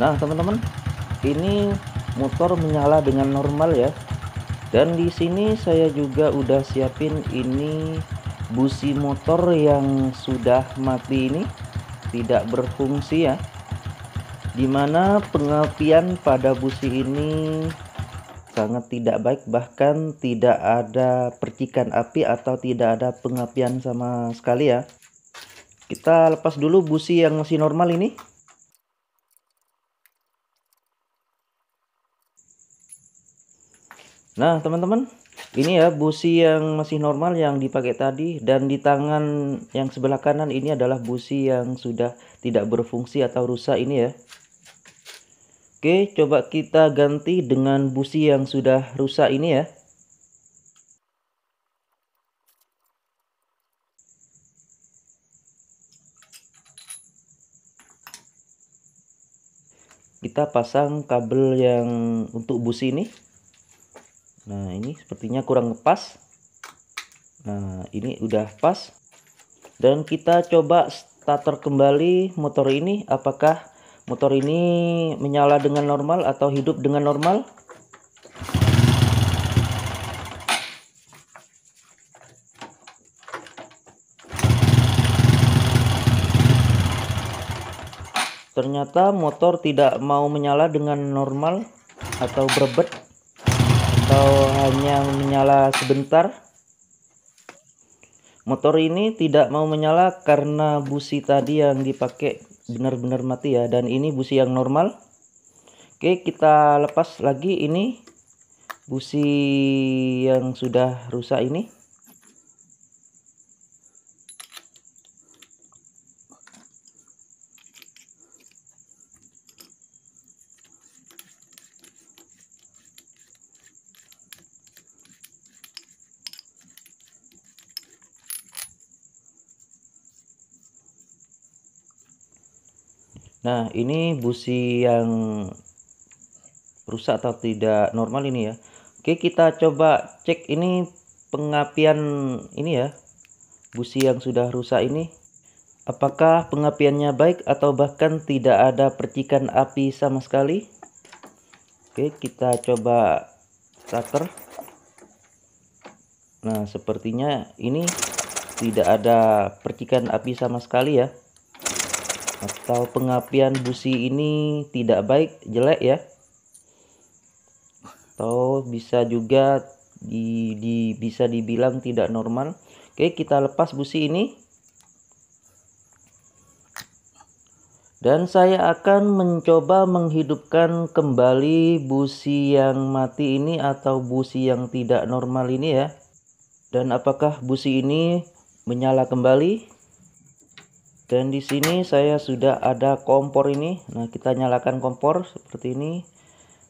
nah teman-teman ini motor menyala dengan normal ya dan di sini saya juga udah siapin ini busi motor yang sudah mati ini tidak berfungsi ya dimana pengapian pada busi ini sangat tidak baik bahkan tidak ada percikan api atau tidak ada pengapian sama sekali ya kita lepas dulu busi yang masih normal ini Nah, teman-teman, ini ya busi yang masih normal yang dipakai tadi dan di tangan yang sebelah kanan ini adalah busi yang sudah tidak berfungsi atau rusak ini ya. Oke, coba kita ganti dengan busi yang sudah rusak ini ya. Kita pasang kabel yang untuk busi ini nah ini sepertinya kurang pas nah ini udah pas dan kita coba starter kembali motor ini apakah motor ini menyala dengan normal atau hidup dengan normal ternyata motor tidak mau menyala dengan normal atau berbet atau hanya menyala sebentar. Motor ini tidak mau menyala karena busi tadi yang dipakai benar-benar mati ya dan ini busi yang normal. Oke, kita lepas lagi ini busi yang sudah rusak ini. Nah, ini busi yang rusak atau tidak normal ini ya. Oke, kita coba cek ini pengapian ini ya. Busi yang sudah rusak ini apakah pengapiannya baik atau bahkan tidak ada percikan api sama sekali? Oke, kita coba starter. Nah, sepertinya ini tidak ada percikan api sama sekali ya atau pengapian busi ini tidak baik jelek ya atau bisa juga di, di bisa dibilang tidak normal oke kita lepas busi ini dan saya akan mencoba menghidupkan kembali busi yang mati ini atau busi yang tidak normal ini ya dan apakah busi ini menyala kembali dan di sini saya sudah ada kompor ini nah kita nyalakan kompor seperti ini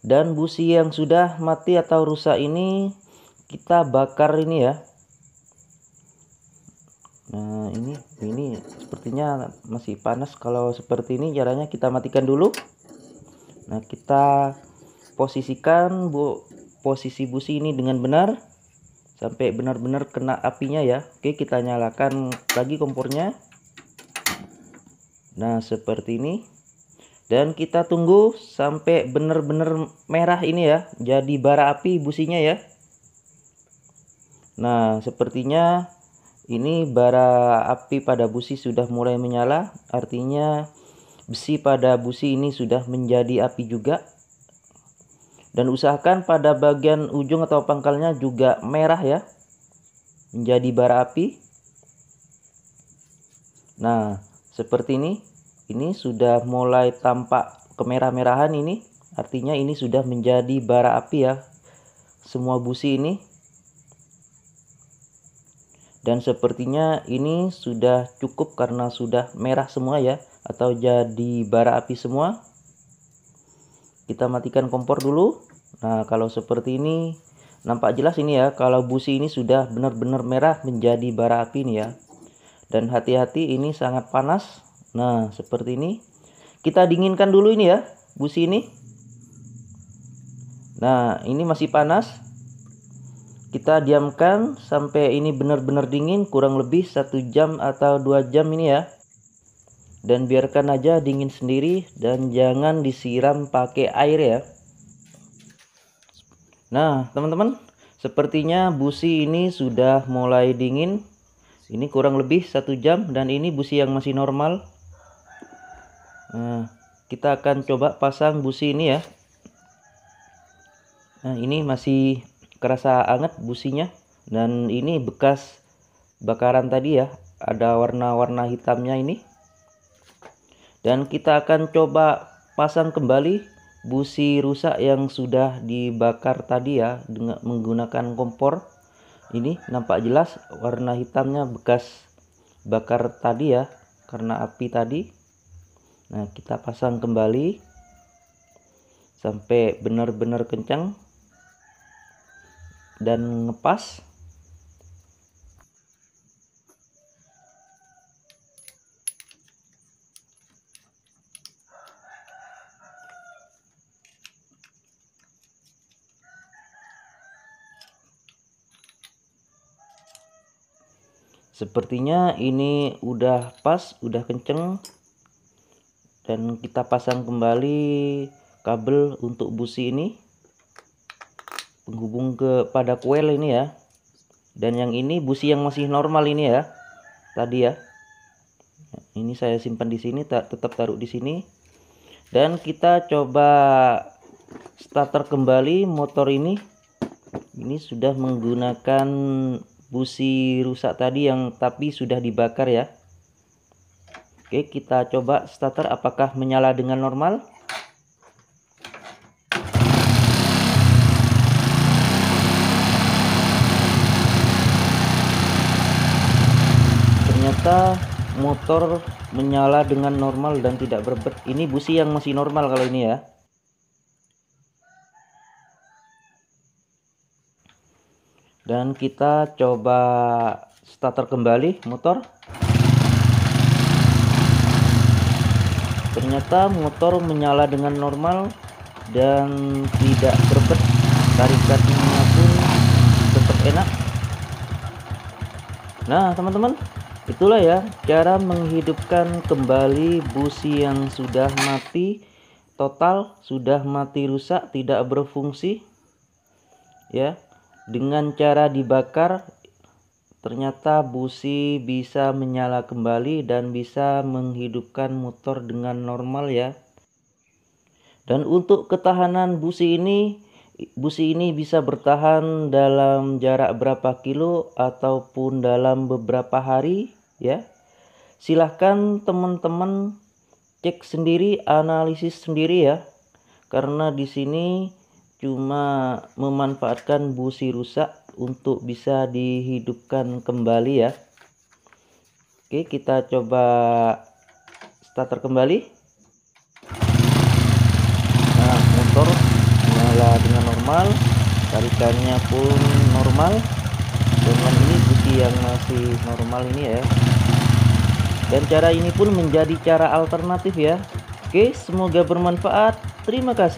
dan busi yang sudah mati atau rusak ini kita bakar ini ya nah ini ini sepertinya masih panas kalau seperti ini caranya kita matikan dulu nah kita posisikan bu posisi busi ini dengan benar sampai benar-benar kena apinya ya oke kita nyalakan lagi kompornya Nah, seperti ini. Dan kita tunggu sampai benar-benar merah ini ya, jadi bara api businya ya. Nah, sepertinya ini bara api pada busi sudah mulai menyala, artinya besi pada busi ini sudah menjadi api juga. Dan usahakan pada bagian ujung atau pangkalnya juga merah ya, menjadi bara api. Nah, seperti ini ini sudah mulai tampak kemerah-merahan ini artinya ini sudah menjadi bara api ya semua busi ini dan sepertinya ini sudah cukup karena sudah merah semua ya atau jadi bara api semua kita matikan kompor dulu nah kalau seperti ini nampak jelas ini ya kalau busi ini sudah benar-benar merah menjadi bara api nih ya dan hati-hati ini sangat panas Nah, seperti ini. Kita dinginkan dulu ini ya, busi ini. Nah, ini masih panas. Kita diamkan sampai ini benar-benar dingin, kurang lebih satu jam atau dua jam ini ya. Dan biarkan aja dingin sendiri dan jangan disiram pakai air ya. Nah, teman-teman, sepertinya busi ini sudah mulai dingin. Ini kurang lebih satu jam dan ini busi yang masih normal. Nah, kita akan coba pasang busi ini ya. Nah, ini masih kerasa anget businya dan ini bekas bakaran tadi ya. Ada warna-warna hitamnya ini. Dan kita akan coba pasang kembali busi rusak yang sudah dibakar tadi ya dengan menggunakan kompor. Ini nampak jelas warna hitamnya bekas bakar tadi ya karena api tadi Nah, kita pasang kembali sampai benar-benar kencang dan ngepas. Sepertinya ini udah pas, udah kenceng dan kita pasang kembali kabel untuk busi ini penghubung kepada pada kuel ini ya dan yang ini busi yang masih normal ini ya tadi ya ini saya simpan di sini tak tetap taruh di sini dan kita coba starter kembali motor ini ini sudah menggunakan busi rusak tadi yang tapi sudah dibakar ya Oke, kita coba starter apakah menyala dengan normal. Ternyata motor menyala dengan normal dan tidak berbet. Ini busi yang masih normal kalau ini ya. Dan kita coba starter kembali motor. Ternyata motor menyala dengan normal dan tidak berbet. Tarikannya pun tetap enak. Nah, teman-teman, itulah ya cara menghidupkan kembali busi yang sudah mati total, sudah mati rusak, tidak berfungsi. Ya, dengan cara dibakar Ternyata busi bisa menyala kembali dan bisa menghidupkan motor dengan normal ya. Dan untuk ketahanan busi ini, busi ini bisa bertahan dalam jarak berapa kilo ataupun dalam beberapa hari ya. Silahkan teman-teman cek sendiri, analisis sendiri ya. Karena di sini cuma memanfaatkan busi rusak untuk bisa dihidupkan kembali ya Oke kita coba starter kembali nah motor nyala dengan normal tarikannya pun normal dengan ini bukti yang masih normal ini ya dan cara ini pun menjadi cara alternatif ya Oke semoga bermanfaat terima kasih